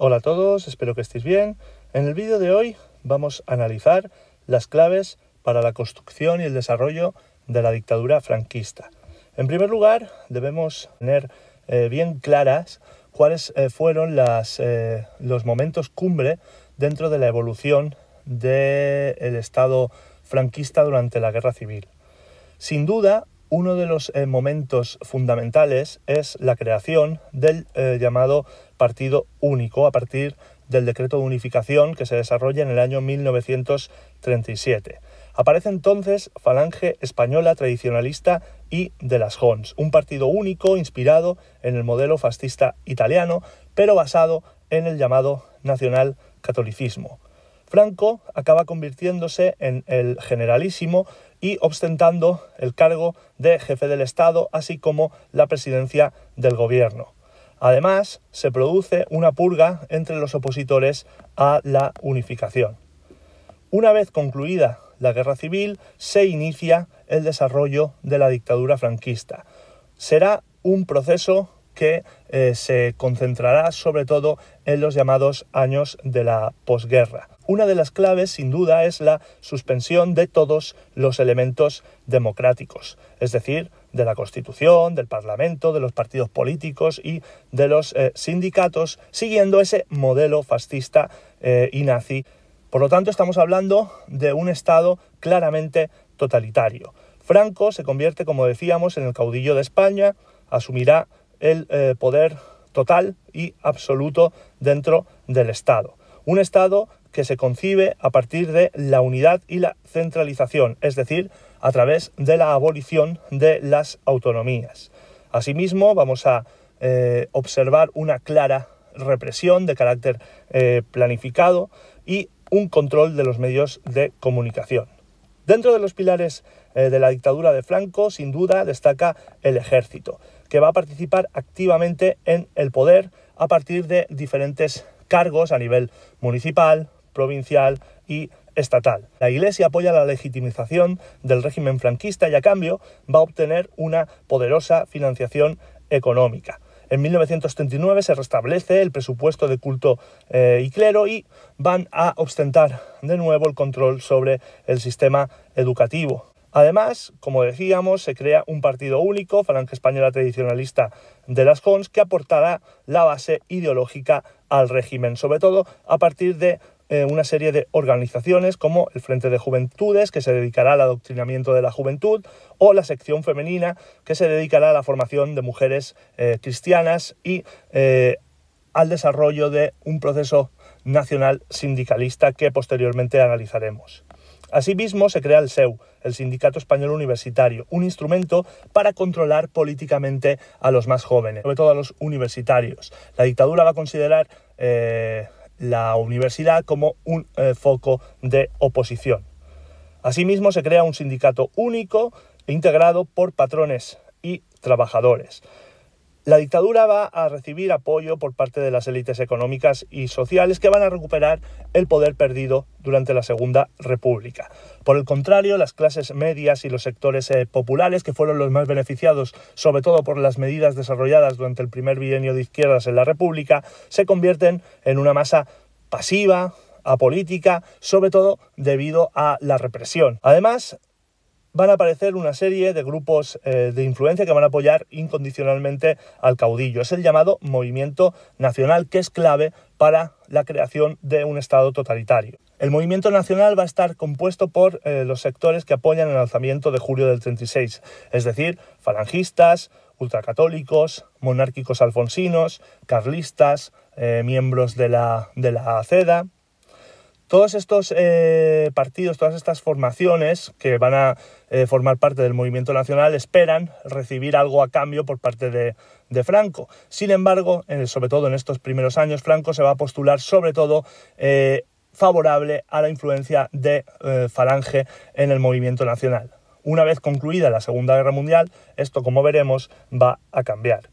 Hola a todos, espero que estéis bien. En el vídeo de hoy vamos a analizar las claves para la construcción y el desarrollo de la dictadura franquista. En primer lugar, debemos tener eh, bien claras cuáles eh, fueron eh, los momentos cumbre dentro de la evolución del Estado franquista durante la guerra civil. Sin duda, uno de los eh, momentos fundamentales es la creación del eh, llamado Partido Único a partir del decreto de unificación que se desarrolla en el año 1937. Aparece entonces Falange Española Tradicionalista y de las Hons, un partido único inspirado en el modelo fascista italiano, pero basado en el llamado nacional catolicismo. Franco acaba convirtiéndose en el generalísimo y ostentando el cargo de jefe del Estado, así como la presidencia del gobierno. Además, se produce una purga entre los opositores a la unificación. Una vez concluida la guerra civil, se inicia el desarrollo de la dictadura franquista. Será un proceso que eh, se concentrará sobre todo en los llamados años de la posguerra. Una de las claves, sin duda, es la suspensión de todos los elementos democráticos, es decir, de la Constitución, del Parlamento, de los partidos políticos y de los eh, sindicatos, siguiendo ese modelo fascista eh, y nazi. Por lo tanto, estamos hablando de un Estado claramente totalitario. Franco se convierte, como decíamos, en el caudillo de España, asumirá el eh, poder total y absoluto dentro del Estado. Un Estado que se concibe a partir de la unidad y la centralización, es decir, a través de la abolición de las autonomías. Asimismo, vamos a eh, observar una clara represión de carácter eh, planificado y un control de los medios de comunicación. Dentro de los pilares eh, de la dictadura de Franco, sin duda, destaca el ejército, que va a participar activamente en el poder a partir de diferentes cargos a nivel municipal, provincial y estatal. La Iglesia apoya la legitimización del régimen franquista y a cambio va a obtener una poderosa financiación económica. En 1939 se restablece el presupuesto de culto eh, y clero y van a ostentar de nuevo el control sobre el sistema educativo. Además, como decíamos, se crea un partido único, Falange Española Tradicionalista de las Cons, que aportará la base ideológica al régimen, sobre todo a partir de eh, una serie de organizaciones como el Frente de Juventudes, que se dedicará al adoctrinamiento de la juventud, o la sección femenina, que se dedicará a la formación de mujeres eh, cristianas y eh, al desarrollo de un proceso nacional sindicalista que posteriormente analizaremos. Asimismo, se crea el SEU, el Sindicato Español Universitario, un instrumento para controlar políticamente a los más jóvenes, sobre todo a los universitarios. La dictadura va a considerar la universidad como un eh, foco de oposición. Asimismo, se crea un sindicato único e integrado por patrones y trabajadores. La dictadura va a recibir apoyo por parte de las élites económicas y sociales que van a recuperar el poder perdido durante la Segunda República. Por el contrario, las clases medias y los sectores eh, populares, que fueron los más beneficiados sobre todo por las medidas desarrolladas durante el primer bienio de izquierdas en la República, se convierten en una masa pasiva, apolítica, sobre todo debido a la represión. Además, van a aparecer una serie de grupos eh, de influencia que van a apoyar incondicionalmente al caudillo. Es el llamado movimiento nacional que es clave para la creación de un Estado totalitario. El movimiento nacional va a estar compuesto por eh, los sectores que apoyan el alzamiento de julio del 36, es decir, falangistas, ultracatólicos, monárquicos alfonsinos, carlistas, eh, miembros de la, de la CEDA, todos estos eh, partidos, todas estas formaciones que van a eh, formar parte del movimiento nacional esperan recibir algo a cambio por parte de, Franco. Sin embargo, sobre todo en estos primeros años, Franco se va a postular sobre todo eh, favorable a la influencia de Falange en el movimiento nacional. Una vez concluida la Segunda Guerra Mundial, esto, como veremos, va a cambiar.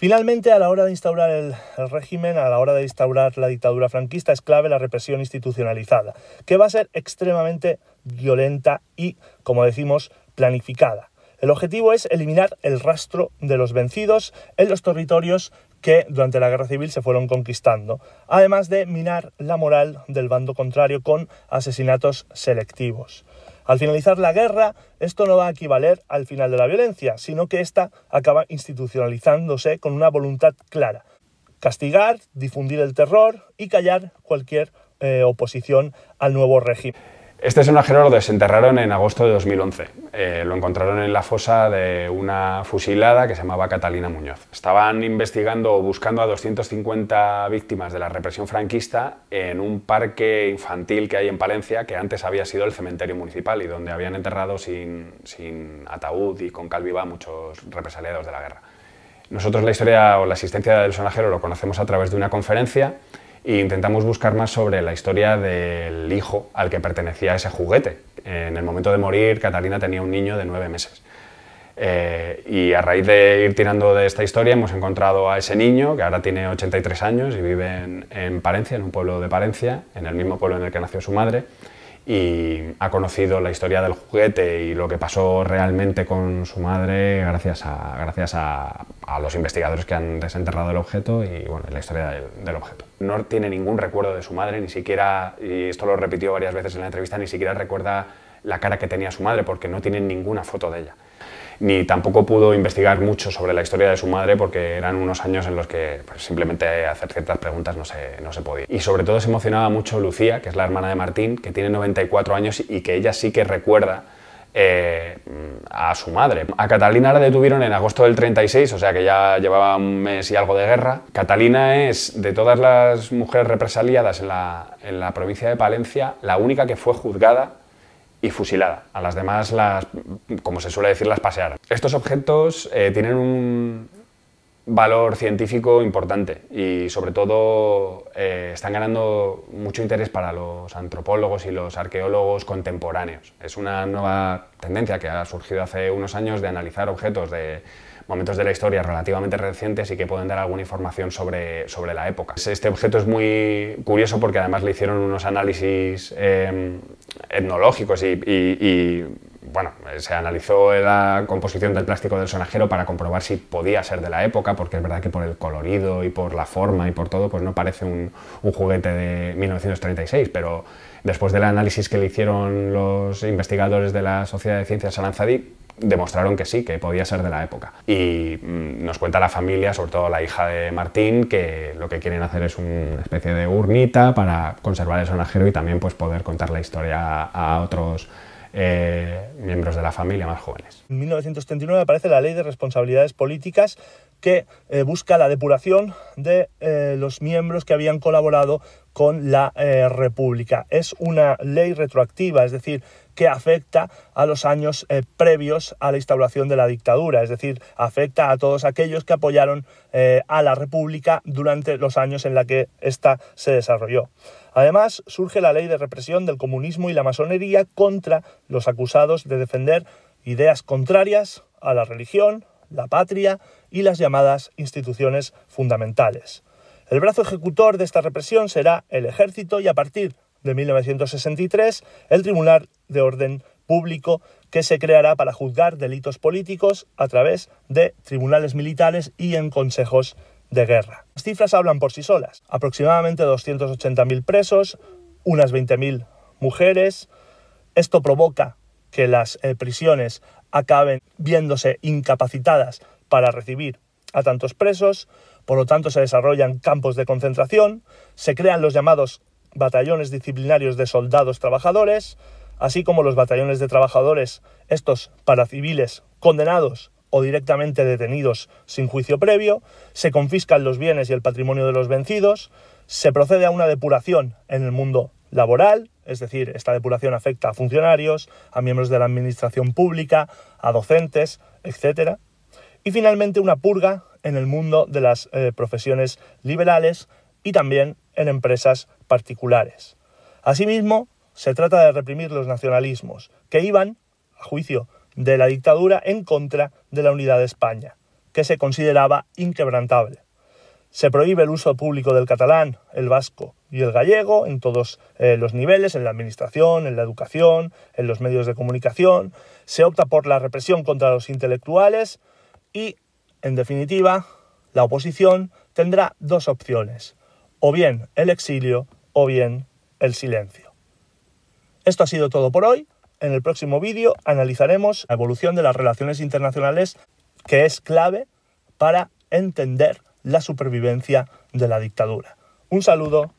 Finalmente, a la hora de instaurar el, régimen, a la hora de instaurar la dictadura franquista, es clave la represión institucionalizada, que va a ser extremadamente violenta y, como decimos, planificada. El objetivo es eliminar el rastro de los vencidos en los territorios que durante la guerra civil se fueron conquistando, además de minar la moral del bando contrario con asesinatos selectivos. Al finalizar la guerra, esto no va a equivaler al final de la violencia, sino que ésta acaba institucionalizándose con una voluntad clara. Castigar, difundir el terror y callar cualquier eh, oposición al nuevo régimen. Este sonajero lo desenterraron en agosto de 2011. Eh, lo encontraron en la fosa de una fusilada que se llamaba Catalina Muñoz. Estaban investigando o buscando a 250 víctimas de la represión franquista en un parque infantil que hay en Palencia, que antes había sido el cementerio municipal y donde habían enterrado sin, ataúd y con calviva muchos represaliados de la guerra. Nosotros la historia o la existencia del sonajero lo conocemos a través de una conferencia e intentamos buscar más sobre la historia del hijo al que pertenecía ese juguete. En el momento de morir, Catalina tenía un niño de nueve meses. Eh, y a raíz de ir tirando de esta historia hemos encontrado a ese niño que ahora tiene 83 años y vive en Parencia, en un pueblo de Parencia, en el mismo pueblo en el que nació su madre y ha conocido la historia del juguete y lo que pasó realmente con su madre gracias a, gracias a, los investigadores que han desenterrado el objeto y la historia del, del, objeto. No tiene ningún recuerdo de su madre, ni siquiera, y esto lo repitió varias veces en la entrevista, ni siquiera recuerda la cara que tenía su madre porque no tiene ninguna foto de ella ni tampoco pudo investigar mucho sobre la historia de su madre porque eran unos años en los que pues, simplemente hacer ciertas preguntas no se, podía. Y sobre todo se emocionaba mucho Lucía, que es la hermana de Martín, que tiene 94 años y que ella sí que recuerda eh, a su madre. A Catalina la detuvieron en agosto del 36, o sea que ya llevaba un mes y algo de guerra. Catalina es, de todas las mujeres represaliadas en la, en la provincia de Palencia, la única que fue juzgada y fusilada. A las demás las, como se suele decir, las pasearon. Estos objetos eh, tienen un valor científico importante y sobre todo eh, están ganando mucho interés para los antropólogos y los arqueólogos contemporáneos. Es una nueva tendencia que ha surgido hace unos años de analizar objetos de momentos de la historia relativamente recientes y que pueden dar alguna información sobre, sobre la época. Este objeto es muy curioso porque además le hicieron unos análisis em, etnológicos y, bueno, se analizó la composición del plástico del sonajero para comprobar si podía ser de la época, porque es verdad que por el colorido y por la forma y por todo, pues no parece un, juguete de 1936, pero después del análisis que le hicieron los investigadores de la Sociedad de Ciencias lanzadi demostraron que sí, que podía ser de la época. Y mm, nos cuenta la familia, sobre todo la hija de Martín, que lo que quieren hacer es una especie de urnita para conservar el sonajero y también pues, poder contar la historia a otros eh, miembros de la familia más jóvenes. En 1939 aparece la Ley de Responsabilidades Políticas que eh, busca la depuración de eh, los miembros que habían colaborado con la eh, República. Es una ley retroactiva, es decir, que afecta a los años eh, previos a la instauración de la dictadura, es decir, afecta a todos aquellos que apoyaron eh, a la República durante los años en la que ésta se desarrolló. Además, surge la ley de represión del comunismo y la masonería contra los acusados de defender ideas contrarias a la religión, la patria y las llamadas instituciones fundamentales. El brazo ejecutor de esta represión será el ejército y a partir de 1963 el Tribunal de Orden Público que se creará para juzgar delitos políticos a través de tribunales militares y en consejos de guerra. Las cifras hablan por sí solas. Aproximadamente 280.000 presos, unas 20.000 mujeres. Esto provoca que las eh, prisiones acaben viéndose incapacitadas para recibir a tantos presos. Por lo tanto, se desarrollan campos de concentración, se crean los llamados batallones disciplinarios de soldados trabajadores, así como los batallones de trabajadores, estos para civiles condenados o directamente detenidos sin juicio previo, se confiscan los bienes y el patrimonio de los vencidos, se procede a una depuración en el mundo laboral, es decir, esta depuración afecta a funcionarios, a miembros de la administración pública, a docentes, etc. Y finalmente una purga en el mundo de las eh, profesiones liberales y también en empresas particulares. Asimismo, se trata de reprimir los nacionalismos, que iban, a juicio de la dictadura, en contra de la unidad de España, que se consideraba inquebrantable. Se prohíbe el uso público del catalán, el vasco y el gallego en todos eh, los niveles, en la administración, en la educación, en los medios de comunicación. Se opta por la represión contra los intelectuales y en definitiva, la oposición tendrá dos opciones, o bien el exilio o bien el silencio. Esto ha sido todo por hoy. En el próximo vídeo analizaremos la evolución de las relaciones internacionales que es clave para entender la supervivencia de la dictadura. Un saludo